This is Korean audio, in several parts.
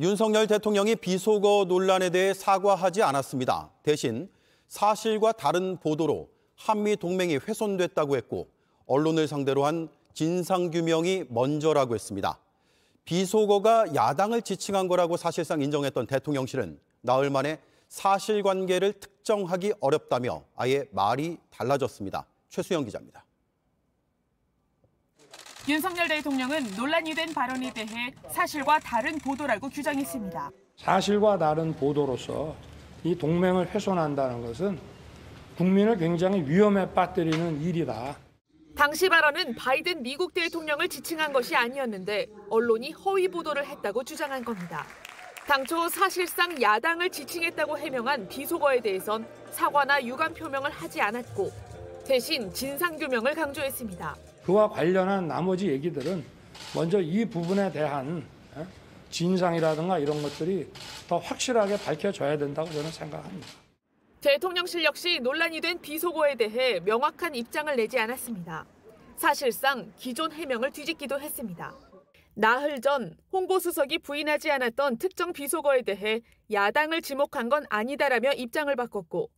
윤석열 대통령이 비속어 논란에 대해 사과하지 않았습니다. 대신 사실과 다른 보도로 한미 동맹이 훼손됐다고 했고 언론을 상대로 한 진상규명이 먼저라고 했습니다. 비속어가 야당을 지칭한 거라고 사실상 인정했던 대통령실은 나흘 만에 사실관계를 특정하기 어렵다며 아예 말이 달라졌습니다. 최수영 기자입니다. 윤석열 대통령은 논란이 된 발언에 대해 사실과 다른 보도라고 규정했습니다. 사실과 다른 보도로서 이 동맹을 훼손한다는 것은 국민을 굉장히 위험에 빠뜨리는 일이다. 당시 발언은 바이든 미국 대통령을 지칭한 것이 아니었는데 언론이 허위 보도를 했다고 주장한 겁니다. 당초 사실상 야당을 지칭했다고 해명한 비속어에 대해선 사과나 유감 표명을 하지 않았고 대신 진상 규명을 강조했습니다. 그와 관련한 나머지 얘기들은 먼저 이 부분에 대한 예, 진상이라든가 이런 것들이 더 확실하게 밝혀져야 된다고 저는 생각합니다. 대통령실 역시 논란이 된 비속어에 대해 명확한 입장을 내지 않았습니다. 사실상 기존 해명을 뒤집기도 했습니다. 나흘 전 홍보수석이 부인하지 않았던 특정 비속어에 대해 야당을 지목한 건 아니다라며 입장을 바꿨고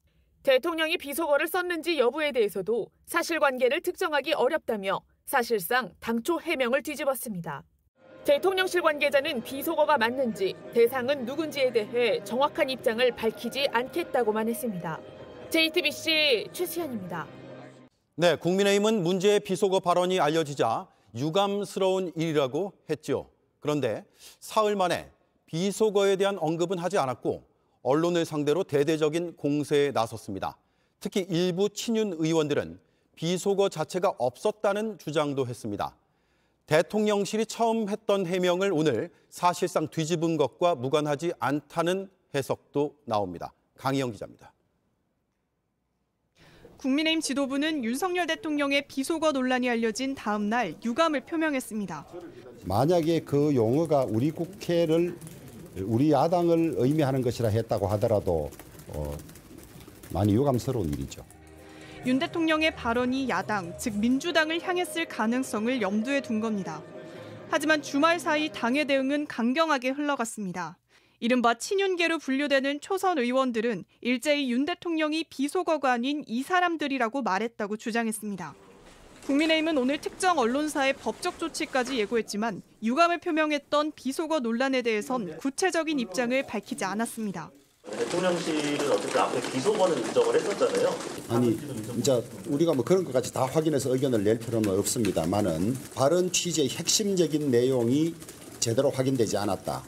대통령이 비속어를 썼는지 여부에 대해서도 사실관계를 특정하기 어렵다며 사실상 당초 해명을 뒤집었습니다. 대통령실 관계자는 비속어가 맞는지 대상은 누군지에 대해 정확한 입장을 밝히지 않겠다고만 했습니다. JTBC 최수현입니다. 네, 국민의힘은 문제의 비속어 발언이 알려지자 유감스러운 일이라고 했죠 그런데 사흘 만에 비속어에 대한 언급은 하지 않았고 언론을 상대로 대대적인 공세에 나섰습니다. 특히 일부 친윤 의원들은 비속어 자체가 없었다는 주장도 했습니다. 대통령실이 처음 했던 해명을 오늘 사실상 뒤집은 것과 무관하지 않다는 해석도 나옵니다. 강희영 기자입니다. 국민의힘 지도부는 윤석열 대통령의 비속어 논란이 알려진 다음 날 유감을 표명했습니다. 만약에 그 용어가 우리 국회를 우리 야당을 의미하는 것이라 했다고 하더라도 어, 많이 유감스러운 일이죠. 윤 대통령의 발언이 야당, 즉 민주당을 향했을 가능성을 염두에 둔 겁니다. 하지만 주말 사이 당의 대응은 강경하게 흘러갔습니다. 이른바 친윤계로 분류되는 초선 의원들은 일제히 윤 대통령이 비속어가 아닌 이 사람들이라고 말했다고 주장했습니다. 국민의힘은 오늘 특정 언론사의 법적 조치까지 예고했지만 유감을 표명했던 비속어 논란에 대해선 구체적인 입장을 밝히지 않았습니다. 대통령실은 어쨌든 앞에 비속어는 인정을 했었잖아요. 아니, 이제 우리가 뭐 그런 것까지 다 확인해서 의견을 낼 필요는 없습니다만은 발언 취지 핵심적인 내용이 제대로 확인되지 않았다.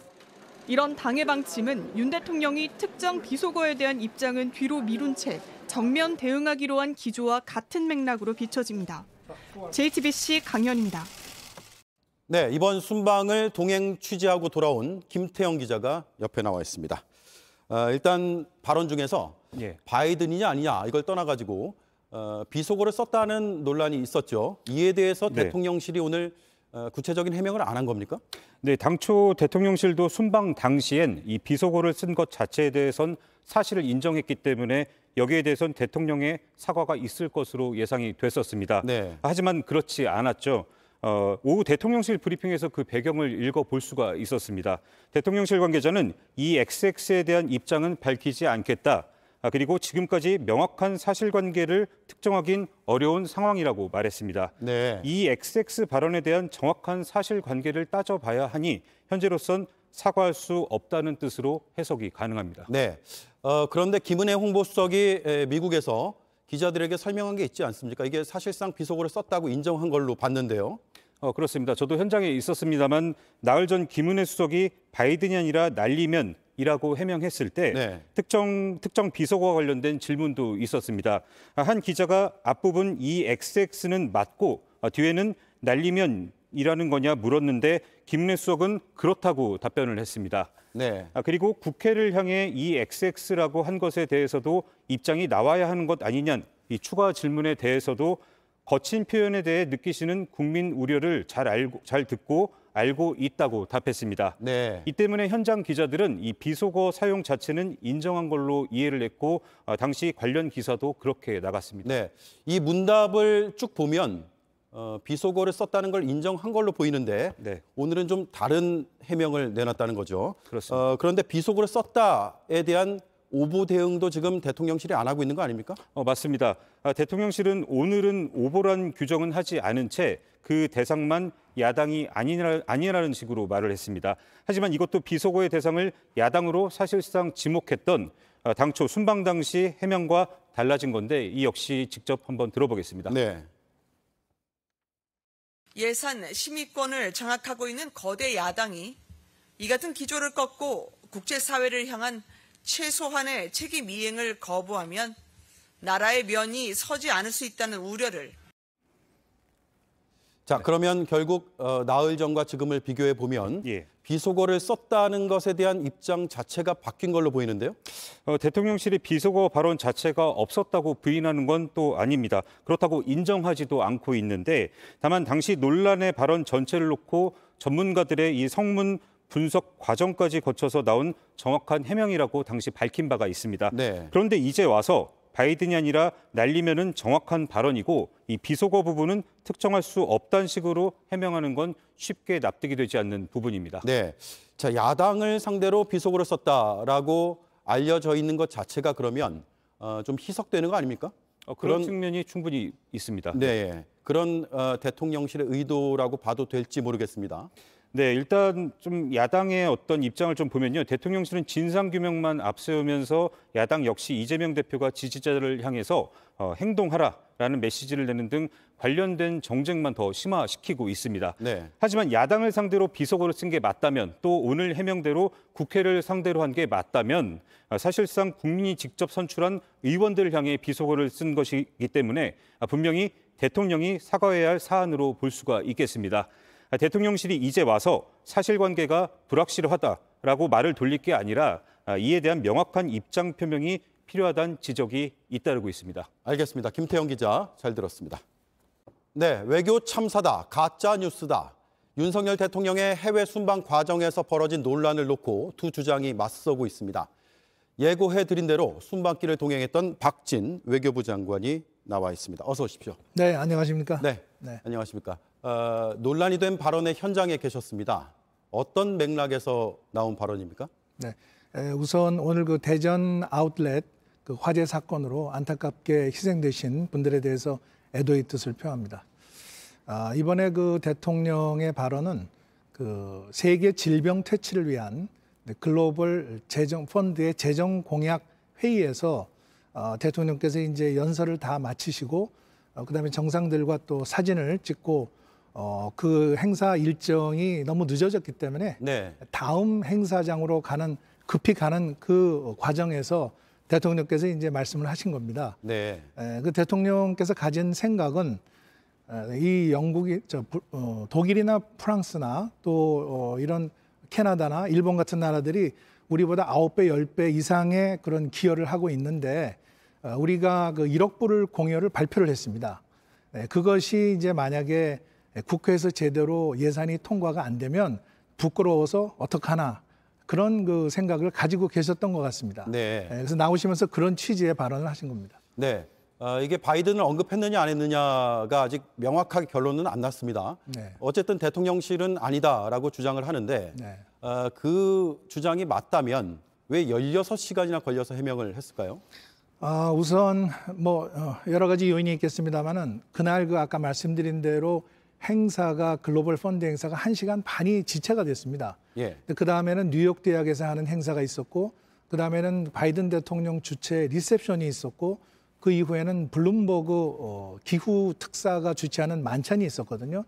이런 당의 방침은 윤 대통령이 특정 비속어에 대한 입장은 뒤로 미룬 채 정면 대응하기로 한 기조와 같은 맥락으로 비춰집니다. JTBC 강연입니다. 네, 이번 순방을 동행 취재하고 돌아온 김태영 기자가 옆에 나와 있습니다. 어, 일단 발언 중에서 예. 바이든이냐 아니냐 이걸 떠나가지고 어, 비속어를 썼다는 논란이 있었죠. 이에 대해서 네. 대통령실이 오늘 어, 구체적인 해명을 안 한 겁니까? 네, 당초 대통령실도 순방 당시엔 이 비속어를 쓴 것 자체에 대해선 사실을 인정했기 때문에 여기에 대해선 대통령의 사과가 있을 것으로 예상이 됐었습니다. 네. 하지만 그렇지 않았죠. 어, 오후 대통령실 브리핑에서 그 배경을 읽어볼 수가 있었습니다. 대통령실 관계자는 이 XX에 대한 입장은 밝히지 않겠다. 아, 그리고 지금까지 명확한 사실관계를 특정하긴 어려운 상황이라고 말했습니다. 네. 이 XX 발언에 대한 정확한 사실관계를 따져봐야 하니 현재로선 사과할 수 없다는 뜻으로 해석이 가능합니다. 네. 어, 그런데 김은혜 홍보수석이 미국에서 기자들에게 설명한 게 있지 않습니까? 이게 사실상 비속어를 썼다고 인정한 걸로 봤는데요. 어, 그렇습니다. 저도 현장에 있었습니다만 나흘 전 김은혜 수석이 바이든이 아니라 날리면 이라고 해명했을 때 네. 특정 특정 비속어와 관련된 질문도 있었습니다. 한 기자가 앞부분 이 XX는 맞고 어, 뒤에는 날리면이라는 거냐 물었는데 김은혜 수석은 그렇다고 답변을 했습니다. 네. 아, 그리고 국회를 향해 이 XX라고 한 것에 대해서도 입장이 나와야 하는 것 아니냐 이 추가 질문에 대해서도 거친 표현에 대해 느끼시는 국민 우려를 잘 알고 잘 듣고 알고 있다고 답했습니다. 네. 이 때문에 현장 기자들은 이 비속어 사용 자체는 인정한 걸로 이해를 했고 아, 당시 관련 기사도 그렇게 나갔습니다. 네. 이 문답을 쭉 보면 어, 비속어를 썼다는 걸 인정한 걸로 보이는데 네. 오늘은 좀 다른 해명을 내놨다는 거죠. 그렇습니다. 어, 그런데 비속어를 썼다에 대한 오보 대응도 지금 대통령실이 안 하고 있는 거 아닙니까? 어, 맞습니다. 아, 대통령실은 오늘은 오보란 규정은 하지 않은 채 그 대상만 야당이 아니라, 아니라는 식으로 말을 했습니다. 하지만 이것도 비속어의 대상을 야당으로 사실상 지목했던 아, 당초 순방 당시 해명과 달라진 건데 이 역시 직접 한번 들어보겠습니다. 네. 예산 심의권을 장악하고 있는 거대 야당이 이 같은 기조를 꺾고 국제사회를 향한 최소한의 책임 이행을 거부하면 나라의 면이 서지 않을 수 있다는 우려를 자 그러면 결국 어, 나흘 전과 지금을 비교해 보면 예. 비속어를 썼다는 것에 대한 입장 자체가 바뀐 걸로 보이는데요. 어, 대통령실이 비속어 발언 자체가 없었다고 부인하는 건 또 아닙니다. 그렇다고 인정하지도 않고 있는데 다만 당시 논란의 발언 전체를 놓고 전문가들의 이 성문 분석 과정까지 거쳐서 나온 정확한 해명이라고 당시 밝힌 바가 있습니다. 네. 그런데 이제 와서 바이든이 아니라 날리면은 정확한 발언이고 이 비속어 부분은 특정할 수 없다는 식으로 해명하는 건 쉽게 납득이 되지 않는 부분입니다. 네. 자, 야당을 상대로 비속어를 썼다라고 알려져 있는 것 자체가 그러면 어, 좀 희석되는 거 아닙니까? 어, 그런, 그런, 측면이 충분히 있습니다. 네. 예. 그런 어, 대통령실의 의도라고 봐도 될지 모르겠습니다. 네, 일단 좀 야당의 어떤 입장을 좀 보면요. 대통령실은 진상 규명만 앞세우면서 야당 역시 이재명 대표가 지지자를 향해서 어, 행동하라라는 메시지를 내는 등 관련된 정쟁만 더 심화시키고 있습니다. 네. 하지만 야당을 상대로 비속어를 쓴 게 맞다면 또 오늘 해명대로 국회를 상대로 한 게 맞다면 아, 사실상 국민이 직접 선출한 의원들을 향해 비속어를 쓴 것이기 때문에 분명히 대통령이 사과해야 할 사안으로 볼 수가 있겠습니다. 아, 대통령실이 이제 와서 사실관계가 불확실하다라고 말을 돌릴 게 아니라 아, 이에 대한 명확한 입장 표명이 필요하다는 지적이 잇따르고 있습니다. 알겠습니다. 김태영 기자 잘 들었습니다. 네, 외교 참사다, 가짜 뉴스다. 윤석열 대통령의 해외 순방 과정에서 벌어진 논란을 놓고 두 주장이 맞서고 있습니다. 예고해 드린 대로 순방길을 동행했던 박진 외교부 장관이 나와 있습니다. 어서 오십시오. 네, 안녕하십니까? 네, 네. 안녕하십니까? 어, 논란이 된 발언의 현장에 계셨습니다. 어떤 맥락에서 나온 발언입니까? 네, 에, 우선 오늘 그 대전 아웃렛 그 화재 사건으로 안타깝게 희생되신 분들에 대해서 애도의 뜻을 표합니다. 아, 이번에 그 대통령의 발언은 그 세계 질병 퇴치를 위한 네, 글로벌 재정 펀드의 재정 공약 회의에서 어, 대통령께서 이제 연설을 다 마치시고 어, 그다음에 정상들과 또 사진을 찍고 어, 그 행사 일정이 너무 늦어졌기 때문에 네. 다음 행사장으로 가는 급히 가는 그 과정에서 대통령께서 이제 말씀을 하신 겁니다. 네. 에, 그 대통령께서 가진 생각은 에, 이 영국이 저 어, 독일이나 프랑스나 또 어, 이런 캐나다나 일본 같은 나라들이 우리보다 아홉 배열배 이상의 그런 기여를 하고 있는데 어, 우리가 그 1억 불을 공여를 발표를 했습니다. 네, 그것이 이제 만약에 예, 국회에서 제대로 예산이 통과가 안 되면 부끄러워서 어떡하나 그런 그 생각을 가지고 계셨던 것 같습니다. 네. 예, 그래서 나오시면서 그런 취지의 발언을 하신 겁니다. 네. 어, 이게 바이든을 언급했느냐 안 했느냐가 아직 명확하게 결론은 안 났습니다. 네. 어쨌든 대통령실은 아니다라고 주장을 하는데 네. 어, 그 주장이 맞다면 왜 16시간이나 걸려서 해명을 했을까요? 아, 우선 뭐 어, 여러 가지 요인이 있겠습니다만은 그날 그 아까 말씀드린 대로 행사가 글로벌 펀드 행사가 한시간 반이 지체가 됐습니다. 예. 그 다음에는 뉴욕 대학에서 하는 행사가 있었고 그 다음에는 바이든 대통령 주최 리셉션이 있었고 그 이후에는 블룸버그 어, 기후 특사가 주최하는 만찬이 있었거든요.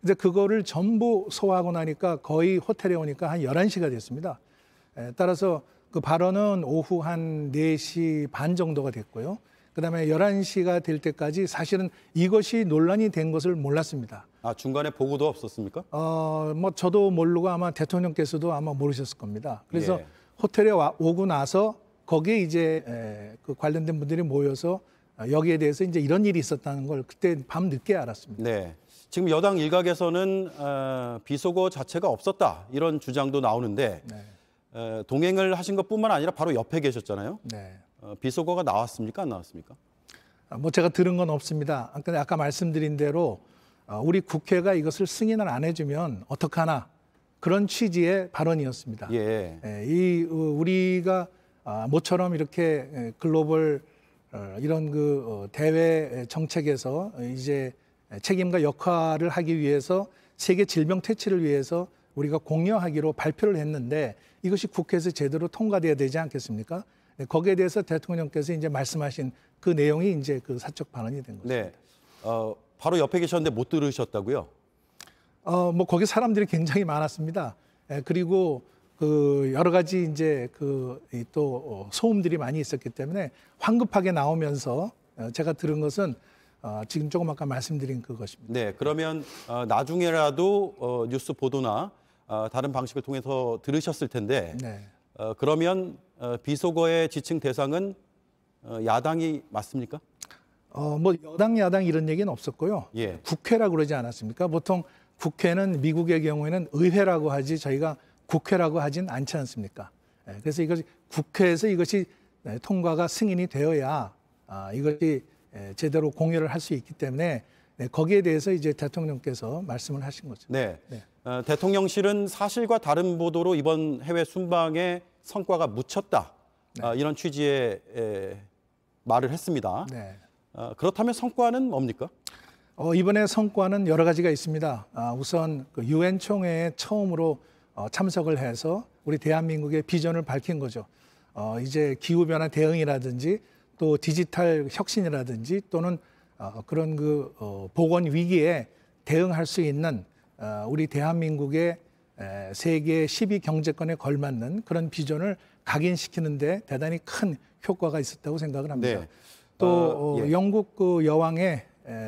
근데 그거를 전부 소화하고 나니까 거의 호텔에 오니까 한 11시가 됐습니다. 에, 따라서 그 발언은 오후 한 4시 반 정도가 됐고요. 그다음에 11시가 될 때까지 사실은 이것이 논란이 된 것을 몰랐습니다. 아 중간에 보고도 없었습니까? 어뭐 저도 모르고 아마 대통령께서도 아마 모르셨을 겁니다. 그래서 예. 호텔에 와, 오고 나서 거기에 이제 에, 그 관련된 분들이 모여서 여기에 대해서 이제 이런 일이 있었다는 걸 그때 밤 늦게 알았습니다. 네. 지금 여당 일각에서는 어, 비속어 자체가 없었다 이런 주장도 나오는데 네. 어, 동행을 하신 것뿐만 아니라 바로 옆에 계셨잖아요. 네. 어, 비속어가 나왔습니까 안 나왔습니까? 아, 뭐 제가 들은 건 없습니다. 아, 아까 말씀드린 대로 어, 우리 국회가 이것을 승인을 안 해주면 어떡하나 그런 취지의 발언이었습니다. 예. 예 이 어, 우리가 아, 모처럼 이렇게 예, 글로벌 어, 이런 그 대외 정책에서 이제 책임과 역할을 하기 위해서 세계 질병 퇴치를 위해서 우리가 공여하기로 발표를 했는데 이것이 국회에서 제대로 통과돼야 되지 않겠습니까? 네, 거기에 대해서 대통령께서 이제 말씀하신 그 내용이 이제 그 사적 발언이 된 거죠. 네. 어, 바로 옆에 계셨는데 못 들으셨다고요? 어, 뭐 거기 사람들이 굉장히 많았습니다. 예, 그리고 그 여러 가지 이제 그또 어, 소음들이 많이 있었기 때문에 황급하게 나오면서 어, 제가 들은 것은 어, 지금 조금 아까 말씀드린 그것입니다. 네, 그러면 어, 나중에라도 어, 뉴스 보도나 어, 다른 방식을 통해서 들으셨을 텐데 네. 어, 그러면 어, 비속어의 지칭 대상은 어, 야당이 맞습니까? 어, 뭐 여당 야당 이런 얘기는 없었고요. 예. 국회라고 그러지 않았습니까? 보통 국회는 미국의 경우에는 의회라고 하지 저희가 국회라고 하진 않지 않습니까? 예, 그래서 이것이 국회에서 이것이 네, 통과가 승인이 되어야 아, 이것이 예, 제대로 공유를 할 수 있기 때문에 네, 거기에 대해서 이제 대통령께서 말씀을 하신 거죠. 네. 네. 어, 대통령실은 사실과 다른 보도로 이번 해외 순방의 성과가 묻혔다. 네. 어, 이런 취지의 에, 말을 했습니다. 네. 어, 그렇다면 성과는 뭡니까? 어, 이번에 성과는 여러 가지가 있습니다. 아, 우선 그 유엔 총회에 처음으로 어, 참석을 해서 우리 대한민국의 비전을 밝힌 거죠. 어, 이제 기후 변화 대응이라든지 또 디지털 혁신이라든지 또는 어, 그런 그 어, 보건 위기에 대응할 수 있는 어, 우리 대한민국의 에, 세계 10위 경제권에 걸맞는 그런 비전을 각인시키는데 대단히 큰 효과가 있었다고 생각을 합니다. 네. 또 아, 어, 예. 영국 그 여왕의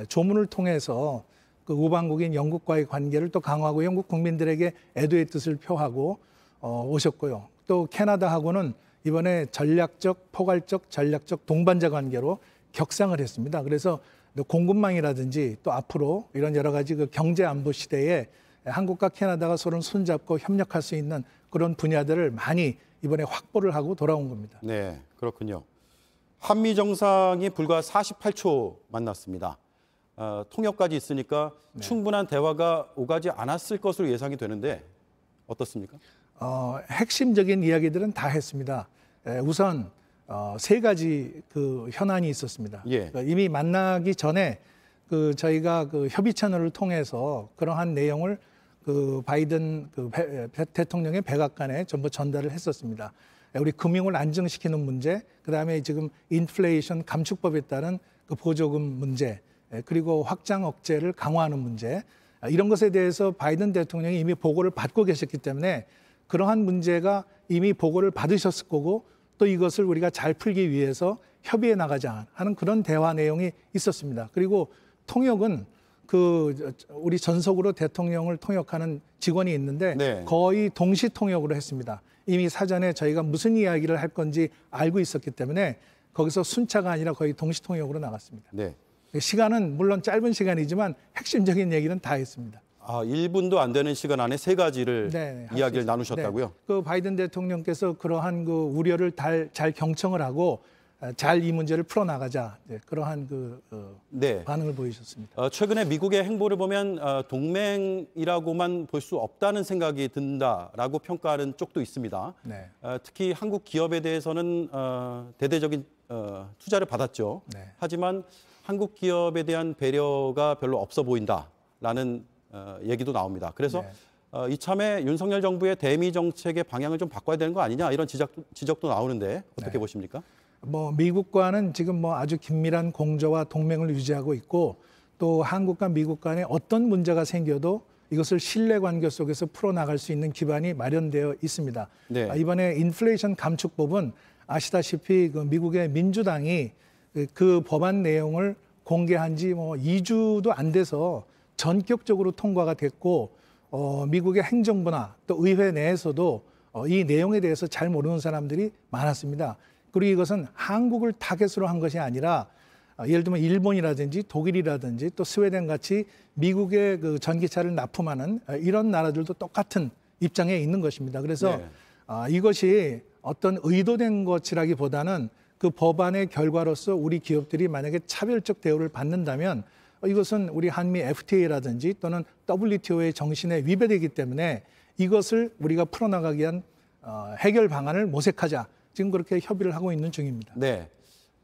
조문을 통해서 그 우방국인 영국과의 관계를 또 강화하고 영국 국민들에게 애도의 뜻을 표하고 어, 오셨고요. 또 캐나다하고는 이번에 전략적, 포괄적, 전략적 동반자 관계로 격상을 했습니다. 그래서 공급망이라든지 또 앞으로 이런 여러 가지 그 경제 안보 시대에 한국과 캐나다가 서로 손잡고 협력할 수 있는 그런 분야들을 많이 이번에 확보를 하고 돌아온 겁니다. 네, 그렇군요. 한미 정상이 불과 48초 만났습니다. 어, 통역까지 있으니까 네. 충분한 대화가 오가지 않았을 것으로 예상이 되는데 어떻습니까? 어, 핵심적인 이야기들은 다 했습니다. 에, 예, 우선 어, 세 가지 그 현안이 있었습니다. 예. 그러니까 이미 만나기 전에 그 저희가 그 협의 채널을 통해서 그러한 내용을 그 바이든 그 배, 대통령의 백악관에 전부 전달을 했었습니다. 우리 금융을 안정시키는 문제, 그다음에 지금 인플레이션 감축법에 따른 그 보조금 문제, 예, 그리고 확장 억제를 강화하는 문제 아, 이런 것에 대해서 바이든 대통령이 이미 보고를 받고 계셨기 때문에 그러한 문제가 이미 보고를 받으셨을 거고 또 이것을 우리가 잘 풀기 위해서 협의해 나가자 하는 그런 대화 내용이 있었습니다. 그리고 통역은 그 우리 전속으로 대통령을 통역하는 직원이 있는데 네. 거의 동시 통역으로 했습니다. 이미 사전에 저희가 무슨 이야기를 할 건지 알고 있었기 때문에 거기서 순차가 아니라 거의 동시통역으로 나갔습니다. 네. 시간은 물론 짧은 시간이지만 핵심적인 얘기는 다 했습니다. 아, 1분도 안 되는 시간 안에 세 가지를 네네, 이야기를 나누셨다고요? 네. 그 바이든 대통령께서 그러한 그 우려를 달, 잘 경청을 하고 아, 잘이 문제를 풀어나가자 네, 그러한 그 어, 네. 반응을 보이셨습니다. 어, 최근에 미국의 행보를 보면 어, 동맹이라고만 볼 수 없다는 생각이 든다라고 평가하는 쪽도 있습니다. 네. 어, 특히 한국 기업에 대해서는 어, 대대적인 어, 투자를 받았죠. 네. 하지만 한국 기업에 대한 배려가 별로 없어 보인다라는 얘기도 나옵니다. 그래서 네. 어, 이참에 윤석열 정부의 대미 정책의 방향을 좀 바꿔야 되는 거 아니냐 이런 지적, 지적도 나오는데 어떻게 네. 보십니까? 뭐 미국과는 지금 뭐 아주 긴밀한 공조와 동맹을 유지하고 있고 또 한국과 미국 간에 어떤 문제가 생겨도 이것을 신뢰 관계 속에서 풀어나갈 수 있는 기반이 마련되어 있습니다. 네. 아, 이번에 인플레이션 감축법은 아시다시피 그 미국의 민주당이 그 법안 내용을 공개한 지 뭐 2주도 안 돼서 전격적으로 통과가 됐고 어, 미국의 행정부나 또 의회 내에서도 어, 이 내용에 대해서 잘 모르는 사람들이 많았습니다. 그리고 이것은 한국을 타겟으로 한 것이 아니라 아, 예를 들면 일본이라든지 독일이라든지 또 스웨덴 같이 미국의 그 전기차를 납품하는 아, 이런 나라들도 똑같은 입장에 있는 것입니다. 그래서 네. 아, 이것이 어떤 의도된 것이라기보다는 그 법안의 결과로서 우리 기업들이 만약에 차별적 대우를 받는다면 어, 이것은 우리 한미 FTA라든지 또는 WTO의 정신에 위배되기 때문에 이것을 우리가 풀어나가기 위한 어, 해결 방안을 모색하자. 지금 그렇게 협의를 하고 있는 중입니다. 네.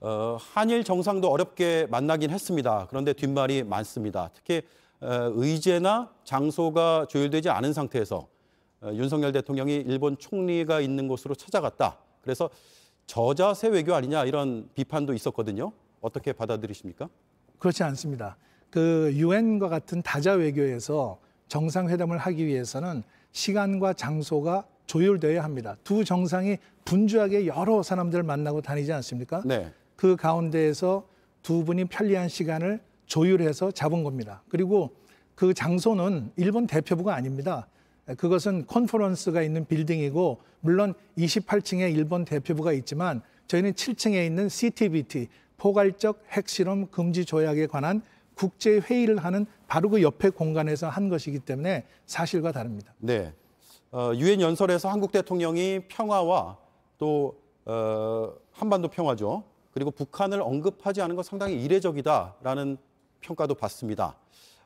어, 한일 정상도 어렵게 만나긴 했습니다. 그런데 뒷말이 많습니다. 특히 어, 의제나 장소가 조율되지 않은 상태에서 어, 윤석열 대통령이 일본 총리가 있는 곳으로 찾아갔다. 그래서 저자세 외교 아니냐 이런 비판도 있었거든요. 어떻게 받아들이십니까? 그렇지 않습니다. 그 유엔과 같은 다자 외교에서 정상회담을 하기 위해서는 시간과 장소가 조율되어야 합니다. 두 정상이 분주하게 여러 사람들을 만나고 다니지 않습니까? 네. 그 가운데에서 두 분이 편리한 시간을 조율해서 잡은 겁니다. 그리고 그 장소는 일본 대표부가 아닙니다. 그것은 컨퍼런스가 있는 빌딩이고 물론 28층에 일본 대표부가 있지만 저희는 7층에 있는 CTBT 포괄적 핵실험 금지 조약에 관한 국제 회의를 하는 바로 그 옆에 공간에서 한 것이기 때문에 사실과 다릅니다. 네. 어, 유엔 연설에서 한국 대통령이 평화와 또 어, 한반도 평화죠. 그리고 북한을 언급하지 않은 것 상당히 이례적이다라는 평가도 받습니다.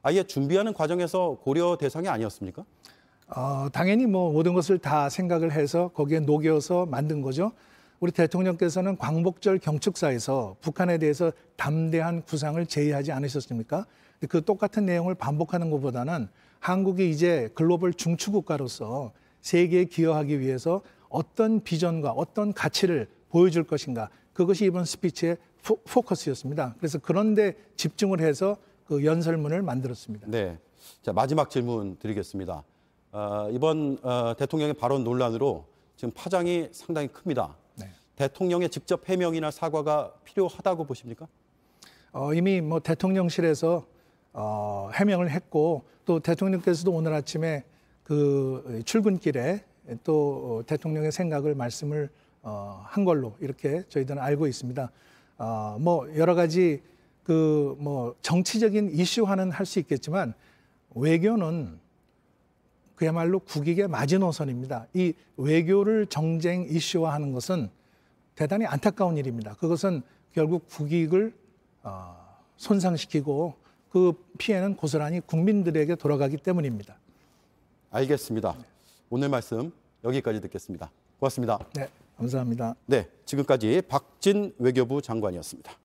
아예 준비하는 과정에서 고려 대상이 아니었습니까? 어, 당연히 뭐 모든 것을 다 생각을 해서 거기에 녹여서 만든 거죠. 우리 대통령께서는 광복절 경축사에서 북한에 대해서 담대한 구상을 제의하지 않으셨습니까? 그 똑같은 내용을 반복하는 것보다는 한국이 이제 글로벌 중추국가로서 세계에 기여하기 위해서 어떤 비전과 어떤 가치를 보여줄 것인가 그것이 이번 스피치의 포, 포커스였습니다. 그래서 그런데 집중을 해서 그 연설문을 만들었습니다. 네. 자, 마지막 질문 드리겠습니다. 어, 이번 어, 대통령의 발언 논란으로 지금 파장이 상당히 큽니다. 네. 대통령의 직접 해명이나 사과가 필요하다고 보십니까? 어, 이미 뭐 대통령실에서 어, 해명을 했고 또 대통령께서도 오늘 아침에 그 어, 출근길에 또 어, 대통령의 생각을 말씀을 어, 한 걸로 이렇게 저희들은 알고 있습니다. 어, 뭐 여러 가지 그 뭐 정치적인 이슈화는 할 수 있겠지만 외교는 그야말로 국익의 마지노선입니다. 이 외교를 정쟁 이슈화하는 것은 대단히 안타까운 일입니다. 그것은 결국 국익을 어, 손상시키고 그 피해는 고스란히 국민들에게 돌아가기 때문입니다. 알겠습니다. 오늘 말씀 여기까지 듣겠습니다. 고맙습니다. 네, 감사합니다. 네, 지금까지 박진 외교부 장관이었습니다.